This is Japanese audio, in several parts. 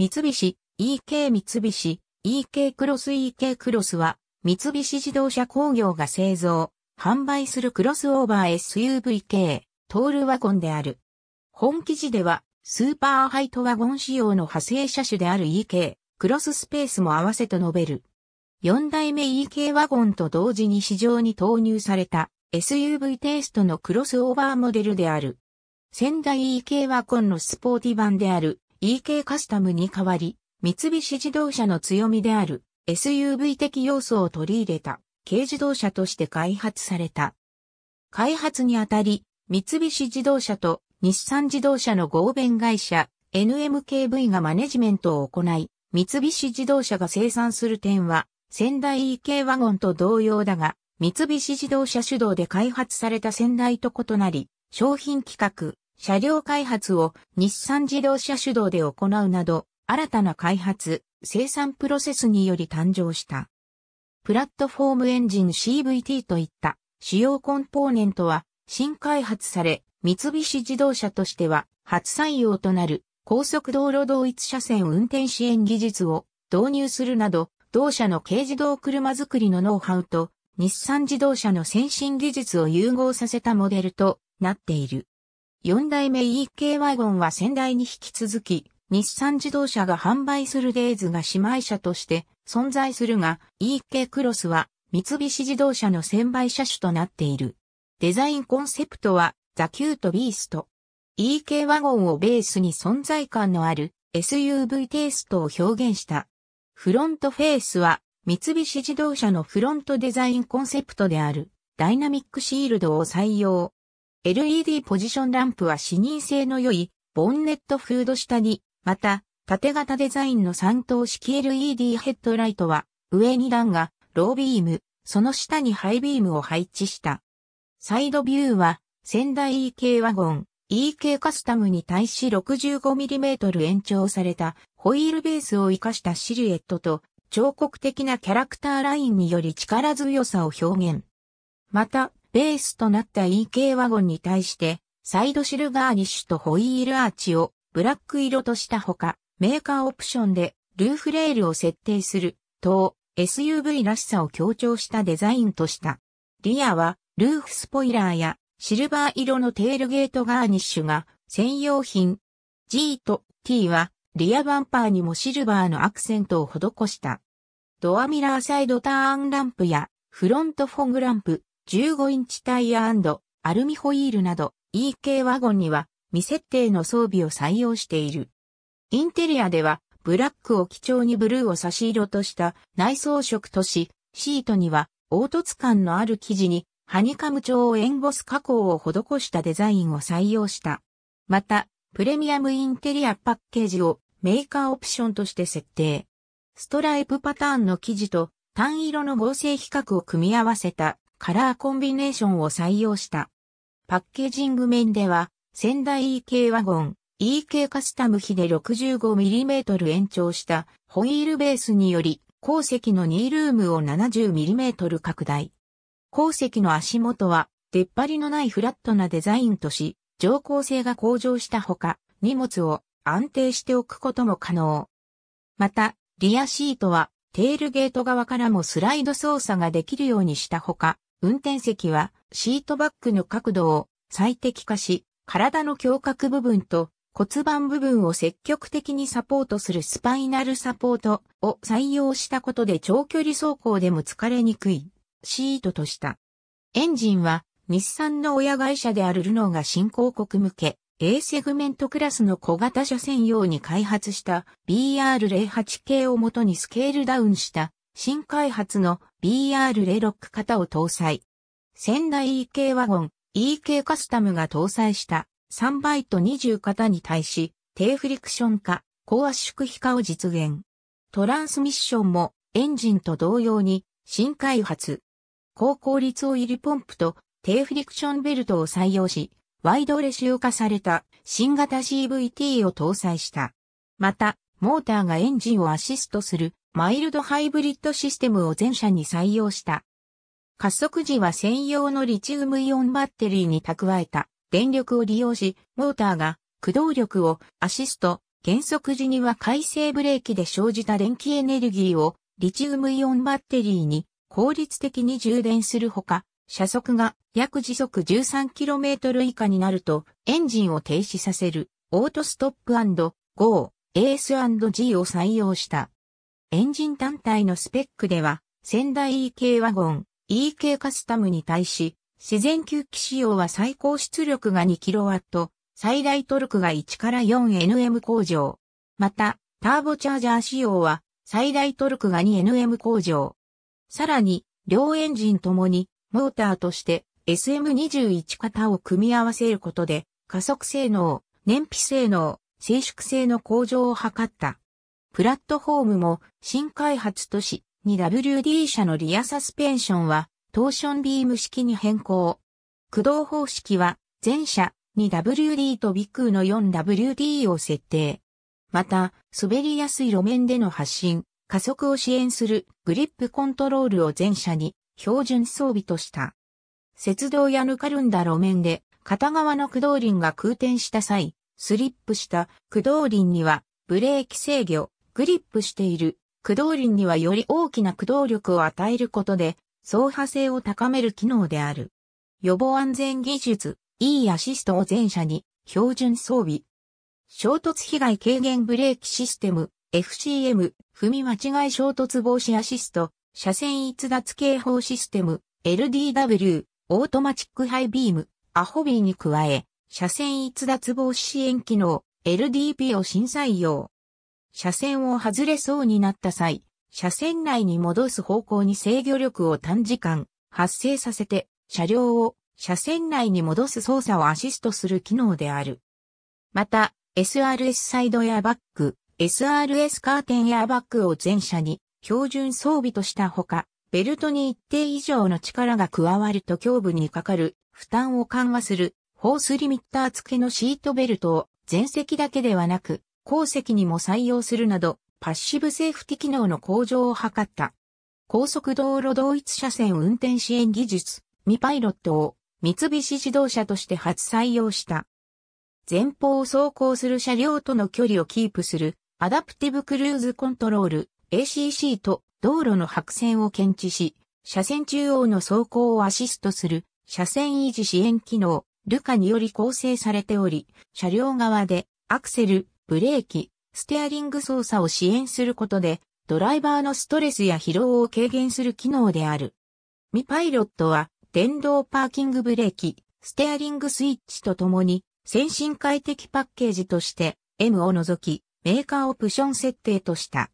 三菱、EK 三菱、EK クロス EK クロスは、三菱自動車工業が製造、販売するクロスオーバー SUV 系、トールワゴンである。本記事では、スーパーハイトワゴン仕様の派生車種である EK、クロススペースも合わせと述べる。四代目 EK ワゴンと同時に市場に投入された SUV テイストのクロスオーバーモデルである。仙台 EK ワゴンのスポーティ版である EK カスタムに代わり、三菱自動車の強みである SUV 的要素を取り入れた軽自動車として開発された。開発にあたり、三菱自動車と日産自動車の合弁会社 NMKV がマネジメントを行い、三菱自動車が生産する点は、仙台 EK ワゴンと同様だが、三菱自動車主導で開発された仙台と異なり、商品企画、車両開発を日産自動車主導で行うなど、新たな開発、生産プロセスにより誕生した。プラットフォームエンジン CVT といった主要コンポーネントは新開発され、三菱自動車としては初採用となる高速道路同一車線運転支援技術を導入するなど、同社の軽自動車作りのノウハウと日産自動車の先進技術を融合させたモデルとなっている。4代目 EK ワゴンは先代に引き続き、日産自動車が販売するデイズが姉妹車として存在するが、EK クロスは三菱自動車の専売車種となっている。デザインコンセプトはザ・キュート・ビースト。EK ワゴンをベースに存在感のある SUV テイストを表現した。フロントフェースは三菱自動車のフロントデザインコンセプトであるダイナミックシールドを採用。LED ポジションランプは視認性の良いボンネットフード下に、また、縦型デザインの3等式 LED ヘッドライトは、上2段がロービーム、その下にハイビームを配置した。サイドビューは、仙台 EK ワゴン、EK カスタムに対し 65mm 延長されたホイールベースを活かしたシルエットと彫刻的なキャラクターラインにより力強さを表現。また、ベースとなった EK ワゴンに対して、サイドシルガーニッシュとホイールアーチをブラック色としたほか、メーカーオプションでルーフレールを設定する、等、SUV らしさを強調したデザインとした。リアは、ルーフスポイラーや、シルバー色のテールゲートガーニッシュが専用品。G と T は、リアバンパーにもシルバーのアクセントを施した。ドアミラーサイドターンランプや、フロントフォグランプ、15インチタイヤアルミホイールなど EK ワゴンには未設定の装備を採用している。インテリアではブラックを基調にブルーを差し色とした内装色とし、シートには凹凸感のある生地にハニカム調をエンボス加工を施したデザインを採用した。また、プレミアムインテリアパッケージをメーカーオプションとして設定。ストライプパターンの生地と単色の合成比較を組み合わせたカラーコンビネーションを採用した。パッケージング面では、仙台 EK ワゴン、EK カスタム比で 65mm 延長したホイールベースにより、後席の2ルームを 70mm 拡大。後席の足元は、出っ張りのないフラットなデザインとし、乗降性が向上したほか、荷物を安定しておくことも可能。また、リアシートは、テールゲート側からもスライド操作ができるようにしたほか、運転席はシートバックの角度を最適化し、体の胸郭部分と骨盤部分を積極的にサポートするスパイナルサポートを採用したことで長距離走行でも疲れにくいシートとした。エンジンは日産の親会社であるルノーが新興国向け A セグメントクラスの小型車専用に開発した BR08 系をもとにスケールダウンした新開発の BR06 型を搭載。仙台 EK ワゴン、EK カスタムが搭載した3バイト20型に対し、低フリクション化、高圧縮比化を実現。トランスミッションもエンジンと同様に新開発。高効率オイルポンプと低フリクションベルトを採用し、ワイドレシュー化された新型 CVT を搭載した。また、モーターがエンジンをアシストするマイルドハイブリッドシステムを全車に採用した。加速時は専用のリチウムイオンバッテリーに蓄えた電力を利用し、モーターが駆動力をアシスト、減速時には回生ブレーキで生じた電気エネルギーをリチウムイオンバッテリーに効率的に充電するほか、車速が約時速 13km 以下になるとエンジンを停止させるオートストップ &GO、AS&G を採用した。エンジン単体のスペックでは、仙台 EK ワゴン、EK カスタムに対し、自然吸気仕様は最高出力が 2kW、最大トルクが1から 4nm 向上。また、ターボチャージャー仕様は、最大トルクが 2nm 向上。さらに、両エンジンともに、モーターとして SM21 型を組み合わせることで、加速性能、燃費性能、静粛性の向上を図った。プラットフォームも新開発都市 2WD 社のリアサスペンションはトーションビーム式に変更。駆動方式は前者 2WD とビクーの 4WD を設定。また、滑りやすい路面での発進、加速を支援するグリップコントロールを前者に標準装備とした。雪道やぬかるんだ路面で片側の駆動輪が空転した際、スリップした駆動輪にはブレーキ制御、グリップしている駆動輪にはより大きな駆動力を与えることで、走破性を高める機能である。予防安全技術、E アシストを全車に標準装備。衝突被害軽減ブレーキシステム、FCM、踏み間違い衝突防止アシスト、車線逸脱警報システム、LDW、オートマチックハイビーム、アホビーに加え、車線逸脱防止支援機能、LDP を新採用。車線を外れそうになった際、車線内に戻す方向に制御力を短時間発生させて、車両を車線内に戻す操作をアシストする機能である。また、SRS サイドエアバッグ、SRS カーテンエアバッグを全車に標準装備としたほか、ベルトに一定以上の力が加わると胸部にかかる負担を緩和する、ホースリミッター付けのシートベルトを全席だけではなく、鉱石にも採用するなど、パッシブセーフティ機能の向上を図った。高速道路同一車線運転支援技術、ミパイロットを三菱自動車として初採用した。前方を走行する車両との距離をキープするアダプティブクルーズコントロール ACC と道路の白線を検知し、車線中央の走行をアシストする車線維持支援機能ルカにより構成されており、車両側でアクセル、ブレーキ、ステアリング操作を支援することで、ドライバーのストレスや疲労を軽減する機能である。ミパイロットは、電動パーキングブレーキ、ステアリングスイッチとともに、先進快適パッケージとして、M を除き、メーカーオプション設定とした。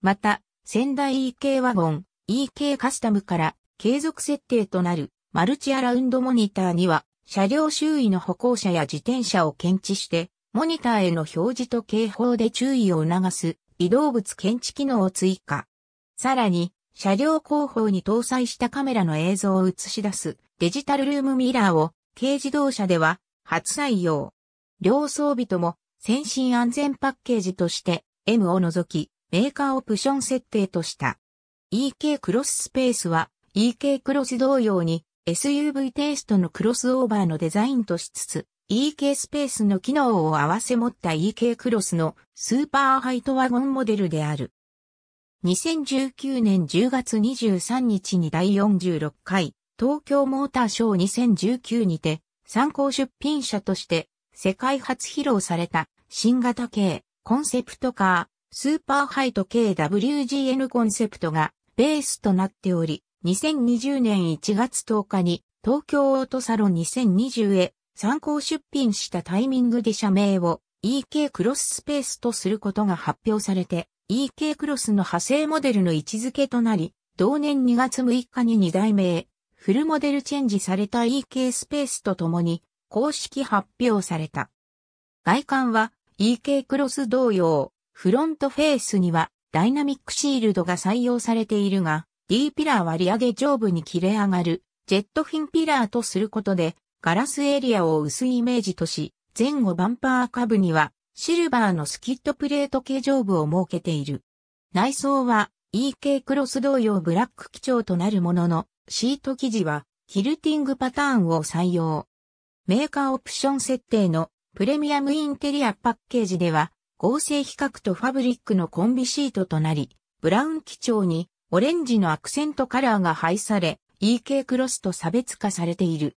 また、仙台 EK ワゴン、EK カスタムから継続設定となるマルチアラウンドモニターには車両周囲の歩行者や自転車を検知してモニターへの表示と警報で注意を促す移動物検知機能を追加。さらに、車両後方に搭載したカメラの映像を映し出すデジタルルームミラーを軽自動車では初採用。両装備とも先進安全パッケージとして M を除きメーカーオプション設定とした。EK クロススペースは EK クロス同様に SUV テイストのクロスオーバーのデザインとしつつ EK スペースの機能を合わせ持った EK クロスのスーパーハイトワゴンモデルである。2019年10月23日に第46回東京モーターショー2019にて参考出品者として世界初披露された新型系コンセプトカースーパーハイト KWGN コンセプトがベースとなっており2020年1月10日に東京オートサロン2020へ参考出品したタイミングで社名を EK クロススペースとすることが発表されて EK クロスの派生モデルの位置づけとなり、同年2月6日に2代目フルモデルチェンジされた EK スペースとともに公式発表された。外観は EK クロス同様、フロントフェースにはダイナミックシールドが採用されているが、D ピラー割り上げ上部に切れ上がるジェットフィンピラーとすることでガラスエリアを薄いイメージとし、前後バンパー下部にはシルバーのスキットプレート形状部を設けている。内装は EK クロス同様ブラック基調となるものの、シート生地はヒルティングパターンを採用。メーカーオプション設定のプレミアムインテリアパッケージでは、合成比較とファブリックのコンビシートとなり、ブラウン基調にオレンジのアクセントカラーが配され、EK クロスと差別化されている。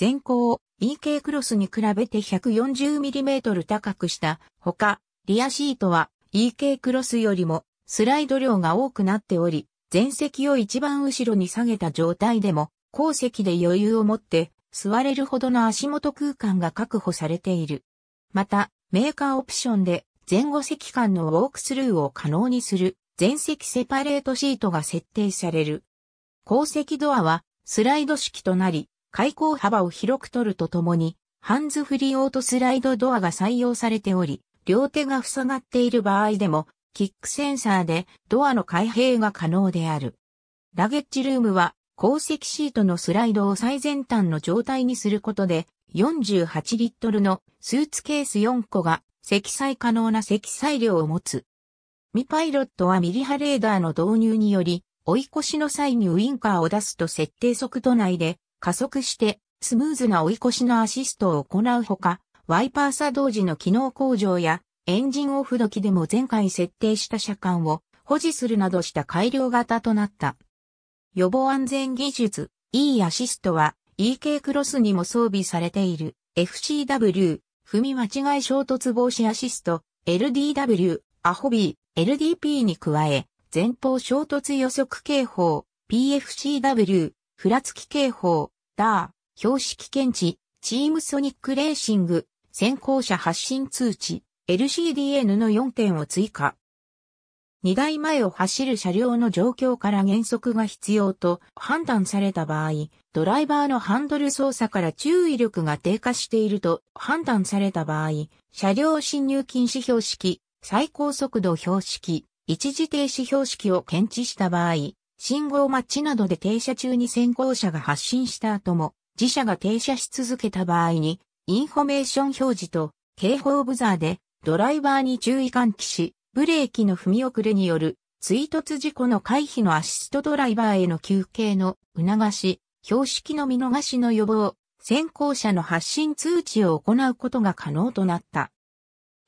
前高 e k クロスに比べて 140mm 高くしたほか、リアシートは EK クロスよりもスライド量が多くなっており、前席を一番後ろに下げた状態でも、後席で余裕を持って座れるほどの足元空間が確保されている。また、メーカーオプションで前後席間のウォークスルーを可能にする前席セパレートシートが設定される。後席ドアはスライド式となり、開口幅を広く取るとともに、ハンズフリーオートスライドドアが採用されており、両手が塞がっている場合でも、キックセンサーでドアの開閉が可能である。ラゲッジルームは、鉱石シートのスライドを最前端の状態にすることで、48リットルのスーツケース4個が積載可能な積載量を持つ。ミパイロットはミリ波レーダーの導入により、追い越しの際にウインカーを出すと設定速度内で加速してスムーズな追い越しのアシストを行うほか、ワイパー作動時の機能向上やエンジンオフ時でも前回設定した車間を保持するなどした改良型となった。予防安全技術 E アシストは EK クロスにも装備されている FCW 踏み間違い衝突防止アシスト LDW アホビー LDP に加え前方衝突予測警報 PFCW ふらつき警報、ダー、標識検知、チームソニックレーシング、先行車発進通知、LCDN の4点を追加。2台前を走る車両の状況から減速が必要と判断された場合、ドライバーのハンドル操作から注意力が低下していると判断された場合、車両進入禁止標識、最高速度標識、一時停止標識を検知した場合、信号待ちなどで停車中に先行車が発進した後も、自社が停車し続けた場合に、インフォメーション表示と警報ブザーでドライバーに注意喚起し、ブレーキの踏み遅れによる追突事故の回避のアシストドライバーへの休憩の促し、標識の見逃しの予防、先行車の発進通知を行うことが可能となった。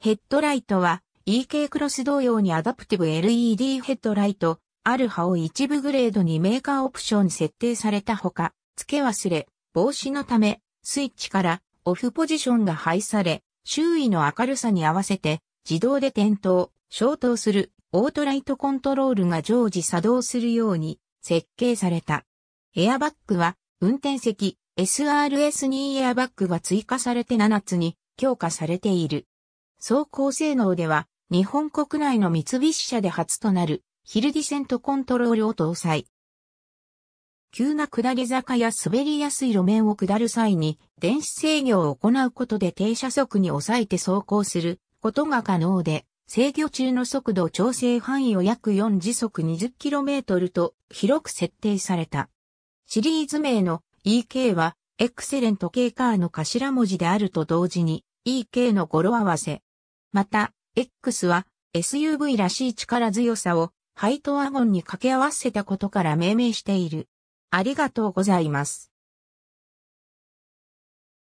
ヘッドライトは EK クロス同様にアダプティブ LED ヘッドライト、アル葉を一部グレードにメーカーオプションに設定されたほか、付け忘れ、防止のため、スイッチからオフポジションが配され、周囲の明るさに合わせて自動で点灯、消灯するオートライトコントロールが常時作動するように設計された。エアバッグは運転席 SRS 2エアバッグが追加されて7つに強化されている。走行性能では日本国内の三菱車で初となるヒルディセントコントロールを搭載。急な下り坂や滑りやすい路面を下る際に電子制御を行うことで停車速に抑えて走行することが可能で、制御中の速度調整範囲を約4時速 20km と広く設定された。シリーズ名の EK はエクセレント K カーの頭文字であると同時に EK の語呂合わせ。また、X は SUV らしい力強さをハイトワゴンに掛け合わせたことから命名している。ありがとうございます。